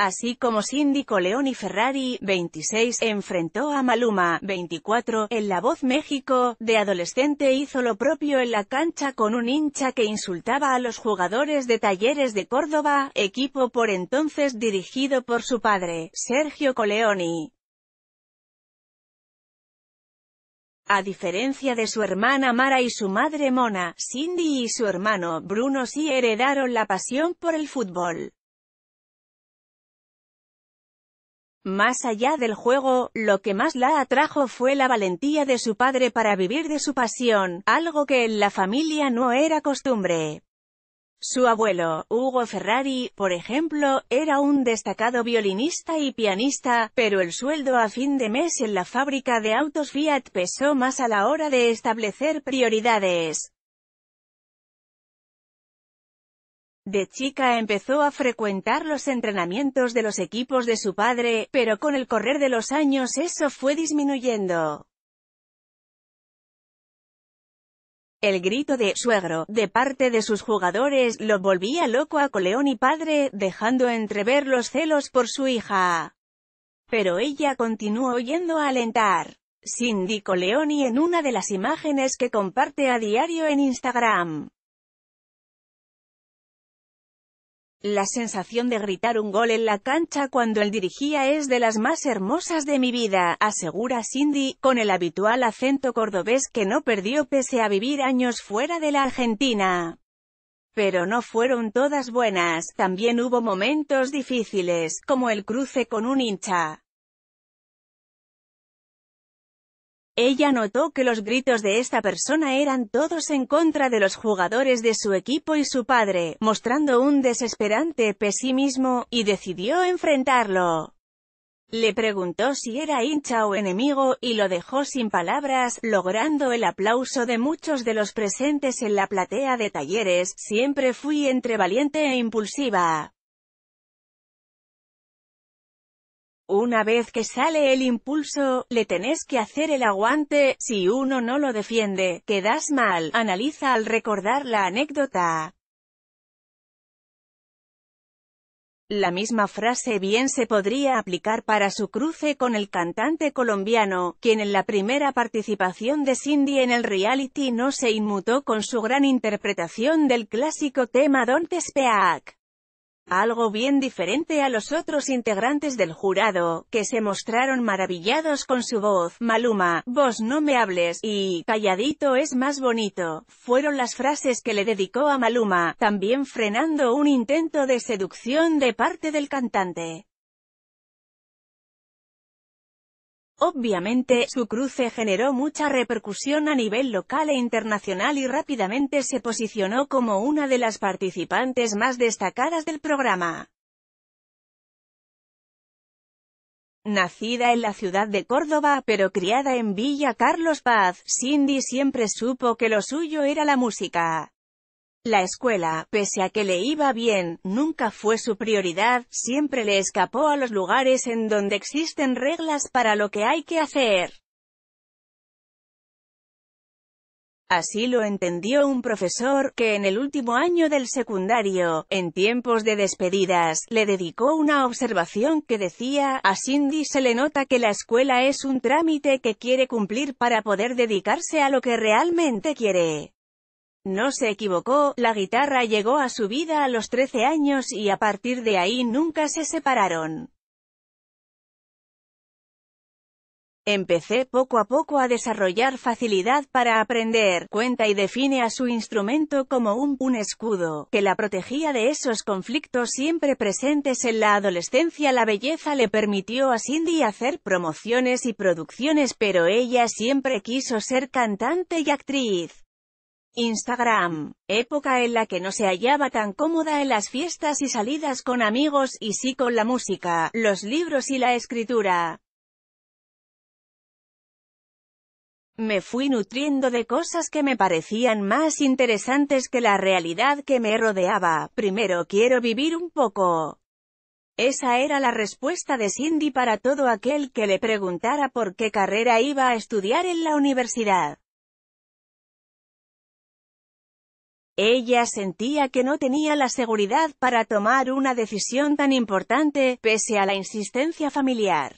Así como Cindy Coleoni Ferrari, 26, enfrentó a Maluma, 24, en La Voz México, de adolescente hizo lo propio en la cancha con un hincha que insultaba a los jugadores de Talleres de Córdoba, equipo por entonces dirigido por su padre, Sergio Coleoni. A diferencia de su hermana Mara y su madre Mona, Cindy y su hermano Bruno sí heredaron la pasión por el fútbol. Más allá del juego, lo que más la atrajo fue la valentía de su padre para vivir de su pasión, algo que en la familia no era costumbre. Su abuelo, Hugo Ferrari, por ejemplo, era un destacado violinista y pianista, pero el sueldo a fin de mes en la fábrica de autos Fiat pesó más a la hora de establecer prioridades. De chica empezó a frecuentar los entrenamientos de los equipos de su padre, pero con el correr de los años eso fue disminuyendo. El grito de «suegro» de parte de sus jugadores lo volvía loco a Coleoni padre, dejando entrever los celos por su hija. Pero ella continuó yendo a alentar. Cindy Coleoni en una de las imágenes que comparte a diario en Instagram. La sensación de gritar un gol en la cancha cuando él dirigía es de las más hermosas de mi vida, asegura Cindy, con el habitual acento cordobés que no perdió pese a vivir años fuera de la Argentina. Pero no fueron todas buenas, también hubo momentos difíciles, como el cruce con un hincha. Ella notó que los gritos de esta persona eran todos en contra de los jugadores de su equipo y su padre, mostrando un desesperante pesimismo, y decidió enfrentarlo. Le preguntó si era hincha o enemigo, y lo dejó sin palabras, logrando el aplauso de muchos de los presentes en la platea de talleres, siempre fui entre valiente e impulsiva. Una vez que sale el impulso, le tenés que hacer el aguante, si uno no lo defiende, quedas mal, analiza al recordar la anécdota. La misma frase bien se podría aplicar para su cruce con el cantante colombiano, quien en la primera participación de Cindy en el reality no se inmutó con su gran interpretación del clásico tema Don't Speak algo bien diferente a los otros integrantes del jurado, que se mostraron maravillados con su voz, Maluma, vos no me hables, y, calladito es más bonito, fueron las frases que le dedicó a Maluma, también frenando un intento de seducción de parte del cantante. Obviamente, su cruce generó mucha repercusión a nivel local e internacional y rápidamente se posicionó como una de las participantes más destacadas del programa. Nacida en la ciudad de Córdoba pero criada en Villa Carlos Paz, Cindy siempre supo que lo suyo era la música. La escuela, pese a que le iba bien, nunca fue su prioridad, siempre le escapó a los lugares en donde existen reglas para lo que hay que hacer. Así lo entendió un profesor, que en el último año del secundario, en tiempos de despedidas, le dedicó una observación que decía, a Cindy se le nota que la escuela es un trámite que quiere cumplir para poder dedicarse a lo que realmente quiere. No se equivocó, la guitarra llegó a su vida a los 13 años y a partir de ahí nunca se separaron. Empecé poco a poco a desarrollar facilidad para aprender, cuenta y define a su instrumento como un, un escudo, que la protegía de esos conflictos siempre presentes en la adolescencia. La belleza le permitió a Cindy hacer promociones y producciones pero ella siempre quiso ser cantante y actriz. Instagram, época en la que no se hallaba tan cómoda en las fiestas y salidas con amigos y sí con la música, los libros y la escritura. Me fui nutriendo de cosas que me parecían más interesantes que la realidad que me rodeaba. Primero quiero vivir un poco. Esa era la respuesta de Cindy para todo aquel que le preguntara por qué carrera iba a estudiar en la universidad. Ella sentía que no tenía la seguridad para tomar una decisión tan importante, pese a la insistencia familiar.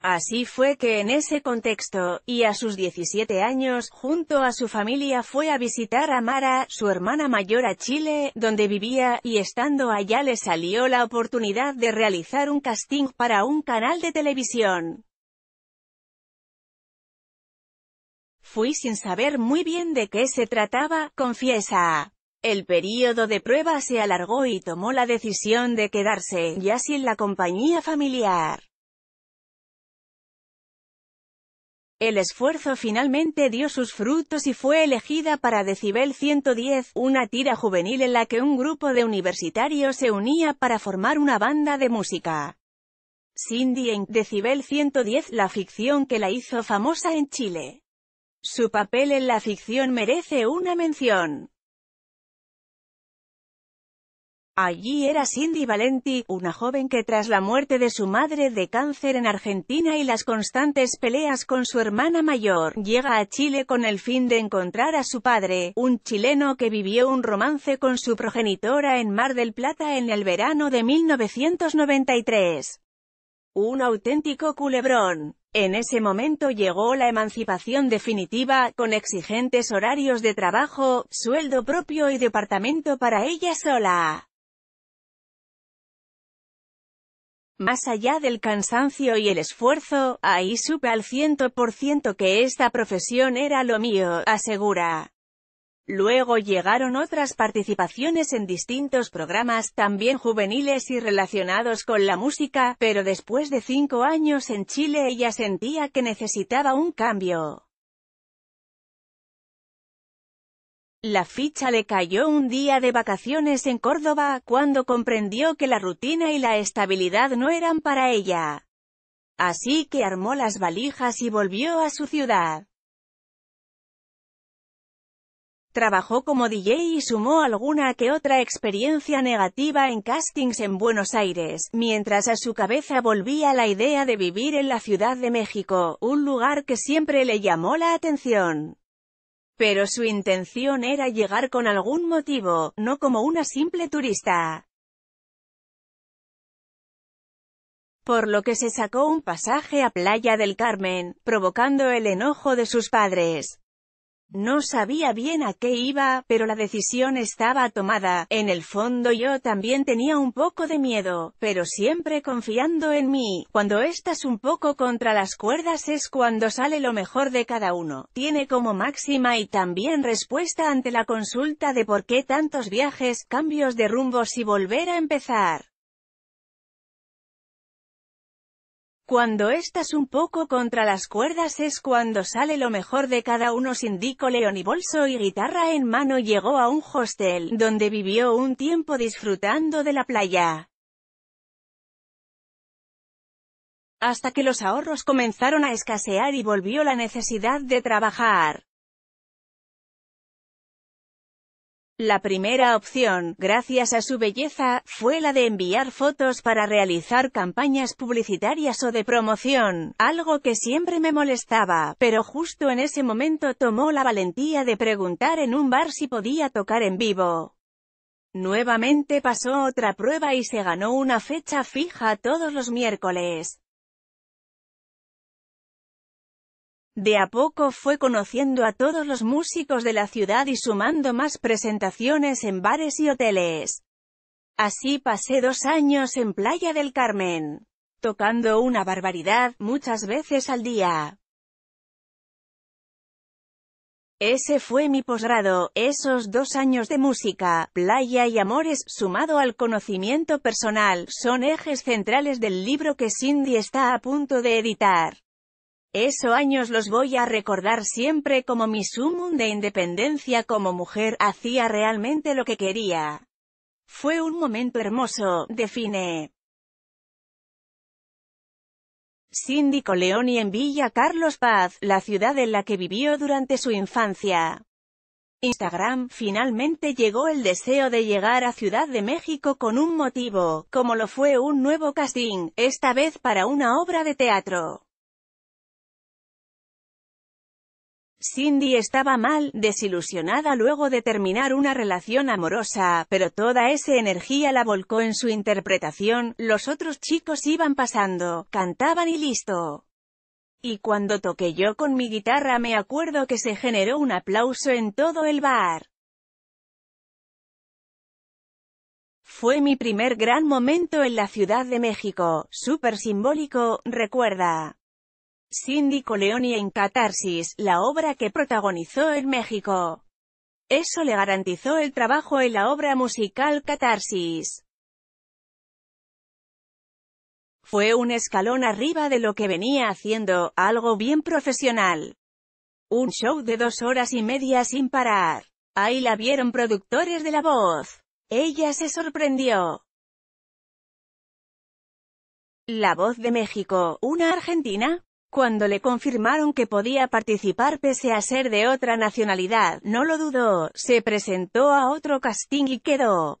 Así fue que en ese contexto, y a sus 17 años, junto a su familia fue a visitar a Mara, su hermana mayor a Chile, donde vivía, y estando allá le salió la oportunidad de realizar un casting para un canal de televisión. Fui sin saber muy bien de qué se trataba, confiesa. El período de prueba se alargó y tomó la decisión de quedarse, ya sin la compañía familiar. El esfuerzo finalmente dio sus frutos y fue elegida para Decibel 110, una tira juvenil en la que un grupo de universitarios se unía para formar una banda de música. Cindy en Decibel 110, la ficción que la hizo famosa en Chile. Su papel en la ficción merece una mención. Allí era Cindy Valenti, una joven que tras la muerte de su madre de cáncer en Argentina y las constantes peleas con su hermana mayor, llega a Chile con el fin de encontrar a su padre, un chileno que vivió un romance con su progenitora en Mar del Plata en el verano de 1993. Un auténtico culebrón. En ese momento llegó la emancipación definitiva, con exigentes horarios de trabajo, sueldo propio y departamento para ella sola. Más allá del cansancio y el esfuerzo, ahí supe al ciento ciento que esta profesión era lo mío, asegura. Luego llegaron otras participaciones en distintos programas, también juveniles y relacionados con la música, pero después de cinco años en Chile ella sentía que necesitaba un cambio. La ficha le cayó un día de vacaciones en Córdoba, cuando comprendió que la rutina y la estabilidad no eran para ella. Así que armó las valijas y volvió a su ciudad. Trabajó como DJ y sumó alguna que otra experiencia negativa en castings en Buenos Aires, mientras a su cabeza volvía la idea de vivir en la Ciudad de México, un lugar que siempre le llamó la atención. Pero su intención era llegar con algún motivo, no como una simple turista. por lo que se sacó un pasaje a Playa del Carmen, provocando el enojo de sus padres. No sabía bien a qué iba, pero la decisión estaba tomada. En el fondo yo también tenía un poco de miedo, pero siempre confiando en mí. Cuando estás un poco contra las cuerdas es cuando sale lo mejor de cada uno. Tiene como máxima y también respuesta ante la consulta de por qué tantos viajes, cambios de rumbo y volver a empezar. Cuando estás un poco contra las cuerdas es cuando sale lo mejor de cada uno. dico León y bolso y guitarra en mano llegó a un hostel, donde vivió un tiempo disfrutando de la playa. Hasta que los ahorros comenzaron a escasear y volvió la necesidad de trabajar. La primera opción, gracias a su belleza, fue la de enviar fotos para realizar campañas publicitarias o de promoción, algo que siempre me molestaba, pero justo en ese momento tomó la valentía de preguntar en un bar si podía tocar en vivo. Nuevamente pasó otra prueba y se ganó una fecha fija todos los miércoles. De a poco fue conociendo a todos los músicos de la ciudad y sumando más presentaciones en bares y hoteles. Así pasé dos años en Playa del Carmen, tocando una barbaridad, muchas veces al día. Ese fue mi posgrado, esos dos años de música, playa y amores, sumado al conocimiento personal, son ejes centrales del libro que Cindy está a punto de editar. Eso años los voy a recordar siempre como mi sumum de independencia como mujer, hacía realmente lo que quería. Fue un momento hermoso, define. León y en Villa Carlos Paz, la ciudad en la que vivió durante su infancia. Instagram, finalmente llegó el deseo de llegar a Ciudad de México con un motivo, como lo fue un nuevo casting, esta vez para una obra de teatro. Cindy estaba mal, desilusionada luego de terminar una relación amorosa, pero toda esa energía la volcó en su interpretación, los otros chicos iban pasando, cantaban y listo. Y cuando toqué yo con mi guitarra me acuerdo que se generó un aplauso en todo el bar. Fue mi primer gran momento en la Ciudad de México, súper simbólico, recuerda. Síndico y en Catarsis, la obra que protagonizó en México. Eso le garantizó el trabajo en la obra musical Catarsis. Fue un escalón arriba de lo que venía haciendo, algo bien profesional. Un show de dos horas y media sin parar. Ahí la vieron productores de la voz. Ella se sorprendió. La voz de México, una argentina, cuando le confirmaron que podía participar pese a ser de otra nacionalidad, no lo dudó, se presentó a otro casting y quedó.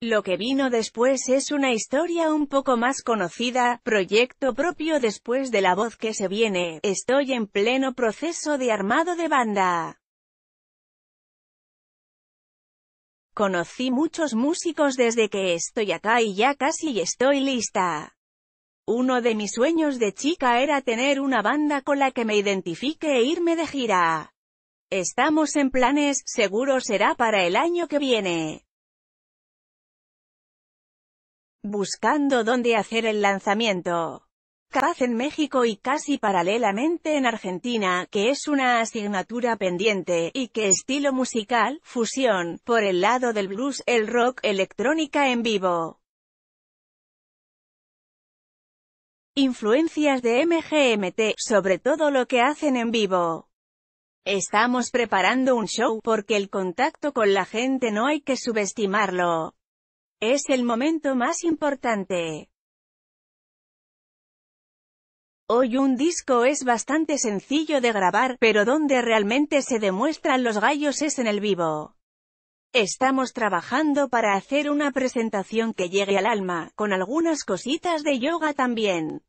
Lo que vino después es una historia un poco más conocida, proyecto propio después de la voz que se viene, estoy en pleno proceso de armado de banda. Conocí muchos músicos desde que estoy acá y ya casi estoy lista. Uno de mis sueños de chica era tener una banda con la que me identifique e irme de gira. Estamos en planes, seguro será para el año que viene. Buscando dónde hacer el lanzamiento. Capaz en México y casi paralelamente en Argentina, que es una asignatura pendiente, y que estilo musical, fusión, por el lado del blues, el rock, electrónica en vivo. Influencias de MGMT, sobre todo lo que hacen en vivo. Estamos preparando un show, porque el contacto con la gente no hay que subestimarlo. Es el momento más importante. Hoy un disco es bastante sencillo de grabar, pero donde realmente se demuestran los gallos es en el vivo. Estamos trabajando para hacer una presentación que llegue al alma, con algunas cositas de yoga también.